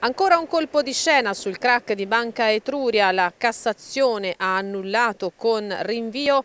Ancora un colpo di scena sul crack di Banca Etruria, la Cassazione ha annullato con rinvio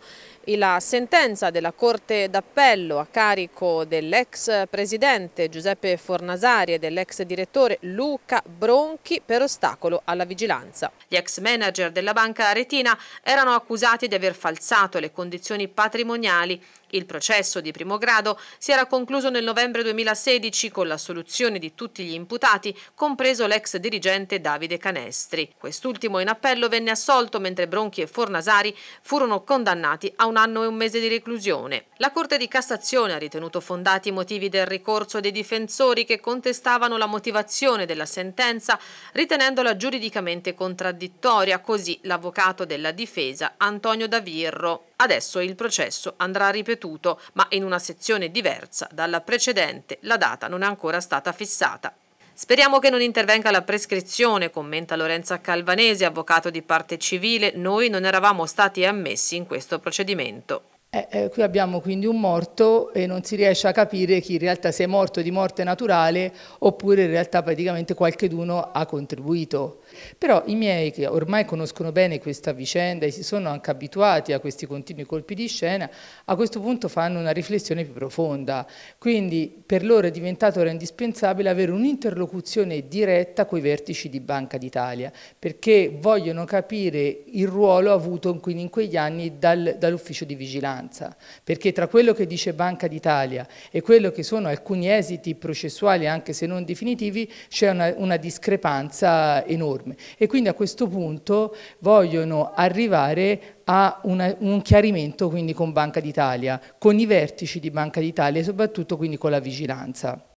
la sentenza della Corte d'Appello a carico dell'ex presidente Giuseppe Fornasari e dell'ex direttore Luca Bronchi per ostacolo alla vigilanza. Gli ex manager della banca aretina erano accusati di aver falsato le condizioni patrimoniali il processo di primo grado si era concluso nel novembre 2016 con l'assoluzione di tutti gli imputati, compreso ucciso l'ex dirigente Davide Canestri. Quest'ultimo in appello venne assolto mentre Bronchi e Fornasari furono condannati a un anno e un mese di reclusione. La Corte di Cassazione ha ritenuto fondati i motivi del ricorso dei difensori che contestavano la motivazione della sentenza ritenendola giuridicamente contraddittoria, così l'avvocato della difesa Antonio Davirro. Adesso il processo andrà ripetuto, ma in una sezione diversa dalla precedente. La data non è ancora stata fissata. Speriamo che non intervenga la prescrizione, commenta Lorenza Calvanesi, avvocato di parte civile. Noi non eravamo stati ammessi in questo procedimento. Eh, eh, qui abbiamo quindi un morto e non si riesce a capire chi in realtà sia morto di morte naturale oppure in realtà praticamente qualcheduno ha contribuito. Però i miei che ormai conoscono bene questa vicenda e si sono anche abituati a questi continui colpi di scena, a questo punto fanno una riflessione più profonda. Quindi per loro è diventato ora indispensabile avere un'interlocuzione diretta con i vertici di Banca d'Italia, perché vogliono capire il ruolo avuto quindi in quegli anni dal, dall'ufficio di vigilanza maggioranza, perché tra quello che dice Banca d'Italia e quello che sono alcuni esiti processuali, anche se non definitivi, c'è una, una discrepanza enorme. E quindi a questo punto vogliono arrivare a una, un chiarimento quindi con Banca d'Italia, con i vertici di Banca d'Italia e soprattutto quindi con la vigilanza.